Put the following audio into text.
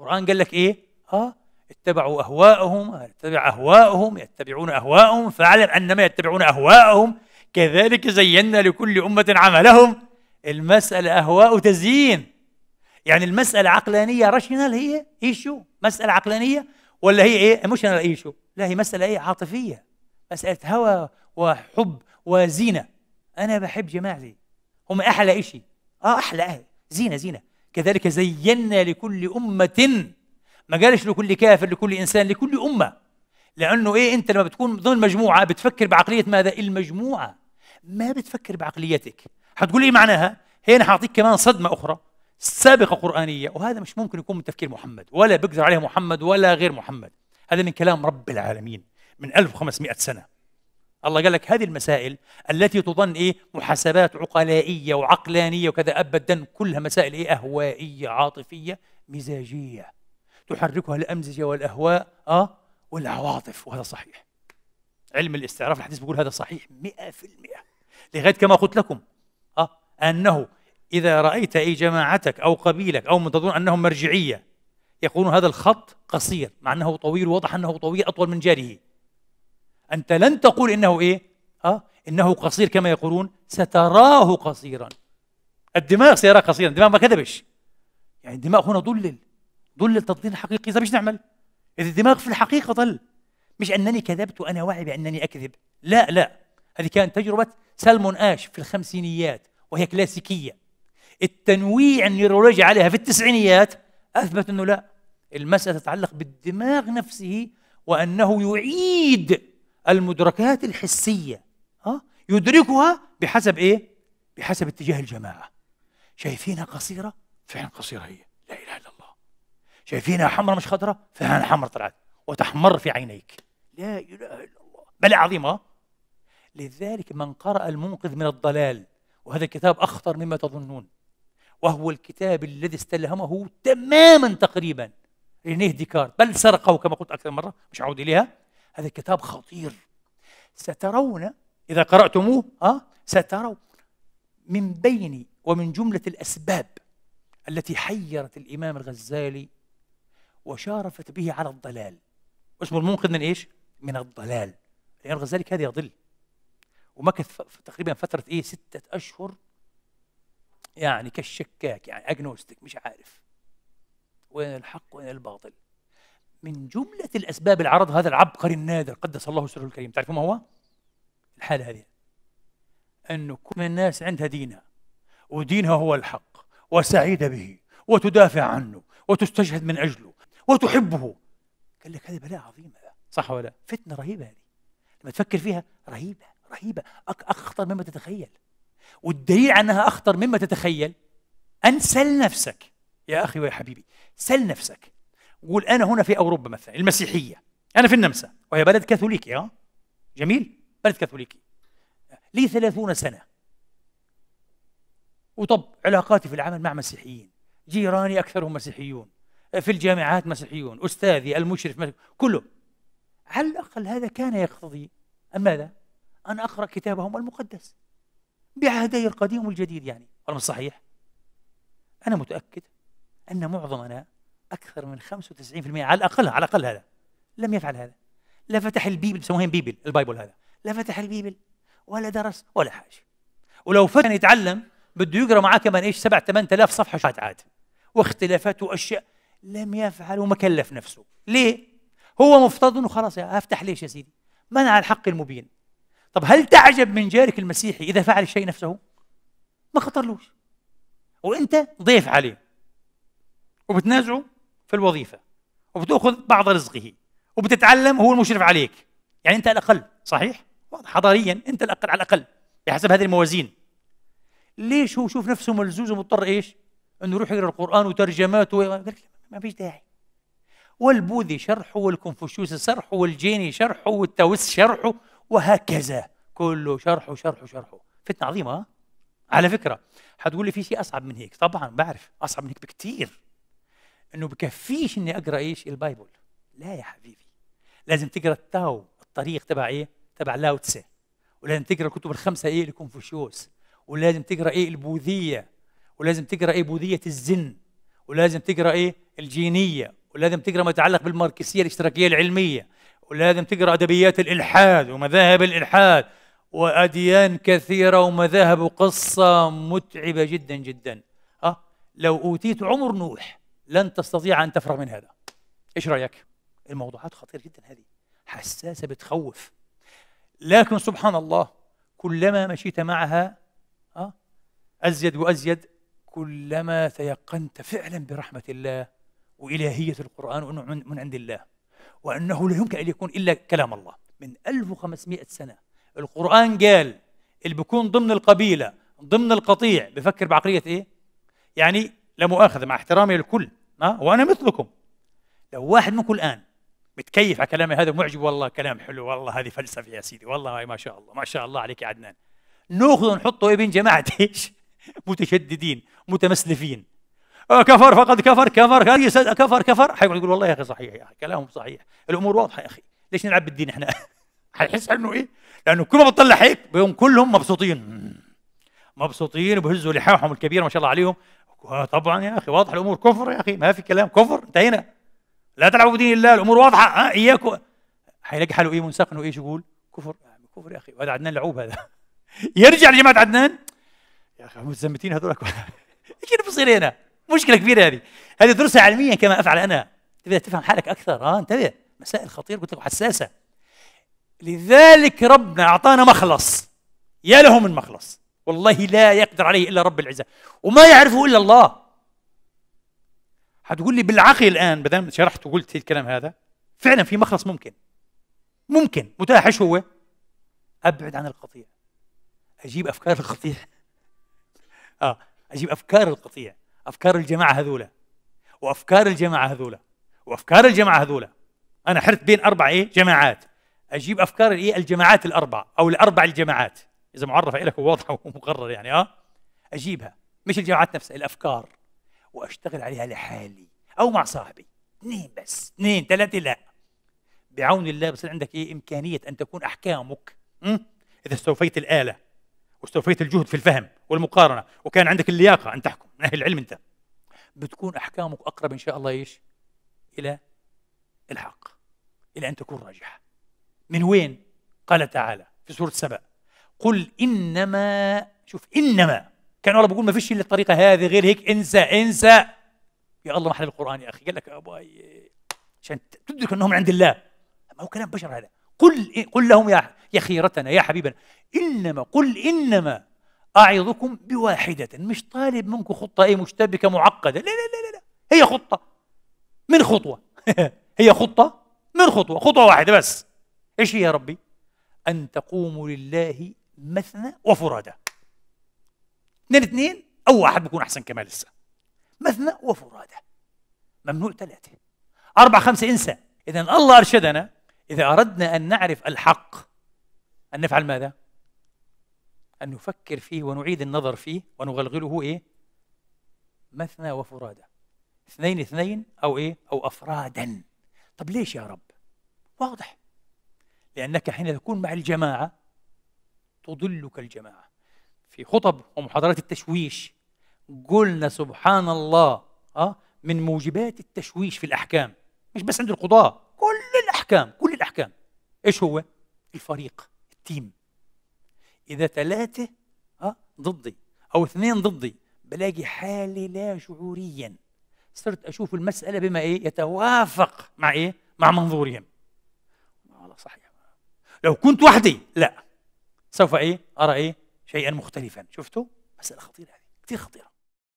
القرآن قال لك إيه؟ آه اتبعوا أهواءهم اتبع أهواءهم يتبعون أهواءهم فاعلم أنما يتبعون أهواءهم كذلك زينا لكل أمة عملهم المسألة أهواء تزيين يعني المسألة عقلانية راشنال هي إيشو مسألة عقلانية ولا هي إيه؟ ايموشنال إيشو لا هي مسألة إيه عاطفية مسألة هوى وحب وزينة أنا بحب جماعتي هم أحلى إشي آه أحلى أهل زينة زينة كذلك زينا لكل أمة ما قالش لكل كافر لكل إنسان لكل أمة لأنه إيه أنت لما بتكون ضمن مجموعة بتفكر بعقلية ماذا؟ المجموعة ما بتفكر بعقليتك لي إيه معناها؟ هنا حاعطيك كمان صدمة أخرى سابقة قرآنية وهذا مش ممكن يكون من تفكير محمد ولا بيقدر عليه محمد ولا غير محمد هذا من كلام رب العالمين من 1500 سنة الله قال لك هذه المسائل التي تظن ايه محاسبات عقلائيه وعقلانيه وكذا ابدا كلها مسائل ايه اهوائيه عاطفيه مزاجيه تحركها الامزجه والاهواء اه والعواطف وهذا صحيح علم الاستعراف الحديث بيقول هذا صحيح 100% لغايه كما قلت لكم اه انه اذا رايت اي جماعتك او قبيلك او من تظن انهم مرجعيه يقولون هذا الخط قصير مع انه طويل وواضح انه طويل اطول من جاره أنت لن تقول إنه إيه؟ أه؟ إنه قصير كما يقولون ستراه قصيرا الدماغ سيراه قصيرا الدماغ ما كذبش يعني الدماغ هنا ضلل ضلل تضليل حقيقي إذا مش نعمل إذا الدماغ في الحقيقة ضل مش أنني كذبت وأنا واعي بأنني أكذب لا لا هذه كانت تجربة سلمون آش في الخمسينيات وهي كلاسيكية التنويع النيرولوجي عليها في التسعينيات أثبت أنه لا المسألة تتعلق بالدماغ نفسه وأنه يعيد المدركات الحسية ها آه، يدركها بحسب إيه؟ بحسب اتجاه الجماعة شايفينها قصيرة؟ فعلا قصيرة هي لا إله إلا الله شايفينها حمراء مش خضراء؟ فعلا حمراء طلعت وتحمر في عينيك لا إله إلا الله بل عظيمة آه. لذلك من قرأ المنقذ من الضلال وهذا الكتاب أخطر مما تظنون وهو الكتاب الذي استلهمه تماما تقريبا رينيه ديكارت بل سرقه كما قلت أكثر مرة مش أعود إليها هذا الكتاب خطير سترون إذا قرأتموه أه سترون من بين ومن جملة الأسباب التي حيرت الإمام الغزالي وشارفت به على الضلال اسمه المنقذ من إيش؟ من الضلال الإمام الغزالي كان يضل ومكث تقريبا فترة إيه ستة أشهر يعني كالشكاك يعني أجنوستيك مش عارف وين الحق وين الباطل من جملة الأسباب العرض هذا العبقري النادر قدس الله سره الكريم تعرف ما هو؟ الحالة هذه أنه كل الناس عندها دينها ودينها هو الحق وسعيدة به وتدافع عنه وتستشهد من أجله وتحبه قال لك هذه بلاء عظيمة صح ولا فتنة رهيبة هذه لما تفكر فيها رهيبة رهيبة أخطر مما تتخيل والدليل أنها أخطر مما تتخيل أن سل نفسك يا أخي ويا حبيبي سل نفسك قول انا هنا في اوروبا مثلا المسيحيه انا في النمسا وهي بلد كاثوليكي ها جميل بلد كاثوليكي لي ثلاثون سنه وطب علاقاتي في العمل مع مسيحيين جيراني اكثرهم مسيحيون في الجامعات مسيحيون استاذي المشرف مسيحيون. كله على الاقل هذا كان يقتضي ان ماذا ان اقرا كتابهم المقدس بعهدي القديم والجديد يعني صحيح أنا متأكد أن معظمنا أكثر من 95% على الأقل على الأقل هذا لم يفعل هذا لا فتح البيبل بيسموها بيبل البايبل هذا لا فتح البيبل ولا درس ولا حاجة ولو فتح يتعلم بده يقرأ معاه كمان إيش 7 8000 صفحة شات عاد واختلافات وأشياء لم يفعل وما كلف نفسه ليه؟ هو مفترض أنه خلاص أفتح ليش يا سيدي؟ منع الحق المبين طب هل تعجب من جارك المسيحي إذا فعل الشيء نفسه؟ ما خطرلوش وأنت ضيف عليه وبتنازعه في الوظيفه وبتاخذ بعض رزقه وبتتعلم هو المشرف عليك يعني انت الاقل صحيح حضاريا انت الاقل على الاقل بحسب هذه الموازين ليش هو شوف نفسه ملزوز ومضطر ايش انه يروح يقرا القران وترجمات و... ما فيش داعي والبوذي شرحه والكونفوشيوس شرحه والجيني شرحه والتوس شرحه وهكذا كله شرحه شرحه شرحه فتنة عظيمة على فكرة حتقول لي في شيء أصعب من هيك طبعا بعرف أصعب من هيك بكثير انه بكفيش اني اقرا ايش البايبل لا يا حبيبي لازم تقرا التاو الطريق تبع ايه تبع لاوتسي ولازم تقرا الكتب الخمسه ايه لكونفوشيوس ولازم تقرا ايه البوذيه ولازم تقرا ايه بوذيه الزن ولازم تقرا ايه الجينيه ولازم تقرا ما يتعلق بالماركسيه الاشتراكيه العلميه ولازم تقرا ادبيات الالحاد ومذاهب الالحاد واديان كثيره ومذاهب قصه متعبه جدا جدا اه لو اوتيت عمر نوح لن تستطيع أن تفرغ من هذا إيش رأيك؟ الموضوعات خطيرة جدا هذه حساسة بتخوف لكن سبحان الله كلما مشيت معها آه، أزيد وأزيد كلما تيقنت فعلا برحمة الله وإلهية القرآن وأنه من عند الله وأنه لا يمكن أن يكون إلا كلام الله من 1500 سنة القرآن قال اللي بيكون ضمن القبيلة ضمن القطيع بفكر بعقلية إيه؟ يعني لا مؤاخذة مع احترامي للكل ها وأنا مثلكم لو واحد منكم الآن متكيف على كلامي هذا معجب والله كلام حلو والله هذه فلسفة يا سيدي والله ما شاء الله ما شاء الله عليك يا عدنان ناخذ نحطه ابن جماعة ايش؟ متشددين متمسلفين آه، كفر فقد كفر كفر كفر كفر, كفر. حيقعد يقول والله يا اخي صحيح يا اخي كلامهم صحيح الامور واضحه يا اخي ليش نلعب بالدين احنا؟ حيحس انه ايه؟ لانه كل ما بتطلع هيك بيقوم كلهم مبسوطين مبسوطين وبهزوا لحاحهم الكبيره ما شاء الله عليهم طبعا يا اخي واضح الامور كفر يا اخي ما في كلام كفر انتهينا لا تلعبوا بدين الله الامور واضحه ها اياكم هيلاقي حاله ايه منسقن وايش يقول كفر كفر يا اخي هذا عدنان لعوب هذا يرجع لجماعه عدنان يا اخي متزمتين هذول ايش اللي بصير هنا؟ مشكله كبيره هذه هذه دروس علميه كما افعل انا تبدا تفهم حالك اكثر اه انتبه مسائل خطيره قلت لك حساسه لذلك ربنا اعطانا مخلص يا له من مخلص والله لا يقدر عليه إلا رب العزة وما يعرفه إلا الله هتقول لي بالعقل الآن بدل شرحت وقلت الكلام هذا فعلا في مخلص ممكن ممكن متاح ايش هو؟ ابعد عن القطيع اجيب افكار القطيع اه اجيب افكار القطيع افكار الجماعه هذولا وافكار الجماعه هذولا وافكار الجماعه هذولا انا حرت بين اربع ايه جماعات اجيب افكار الايه الجماعات الاربع او الاربع الجماعات اذا معرفه لك وواضحه ومقرر يعني اه اجيبها مش الجماعات نفسها الافكار واشتغل عليها لحالي او مع صاحبي اثنين بس اثنين ثلاثه لا بعون الله بصير عندك ايه امكانيه ان تكون احكامك م? اذا استوفيت الاله واستوفيت الجهد في الفهم والمقارنه وكان عندك اللياقه ان تحكم من اهل العلم انت بتكون احكامك اقرب ان شاء الله ايش الى الحق الى ان تكون راجحه من وين قال تعالى في سوره سبأ قل انما شوف انما كان الله بيقول ما فيش الا الطريقه هذه غير هيك انسى انسى يا الله محل القران يا اخي قال لك ابوي عشان تدرك انهم عند الله ما هو كلام بشر هذا قل قل لهم يا يا خيرتنا يا حبيبنا انما قل انما اعظكم بواحده مش طالب منكم خطه اي مشتبكه معقده لا لا لا لا هي خطه من خطوه هي خطه من خطوه خطوه واحده بس ايش هي يا ربي ان تقوموا لله مثنى وفرادى اثنين اثنين او واحد بيكون احسن كمان لسه مثنى وفرادى ممنوع ثلاثه اربع خمسه انسى اذا الله ارشدنا اذا اردنا ان نعرف الحق ان نفعل ماذا ان نفكر فيه ونعيد النظر فيه ونغلغله ايه مثنى وفرادى اثنين اثنين او ايه او افرادا طب ليش يا رب واضح لانك حين تكون مع الجماعه تضلك الجماعة في خطب ومحاضرات التشويش قلنا سبحان الله آه، من موجبات التشويش في الأحكام مش بس عند القضاة كل الأحكام كل الأحكام إيش هو؟ الفريق التيم إذا ثلاثة آه، ضدي أو اثنين ضدي بلاقي حالي لا شعوريا صرت أشوف المسألة بما إيه؟ يتوافق مع إيه؟ مع منظورهم على صحيح لو كنت وحدي لا سوف ايه ارى ايه شيئا مختلفا شفتوا مساله خطيره هذه كثير خطيره